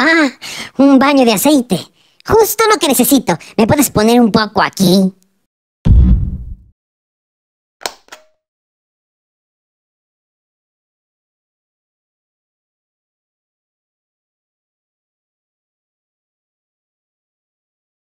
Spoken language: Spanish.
Ah, un baño de aceite. Justo lo que necesito. ¿Me puedes poner un poco aquí?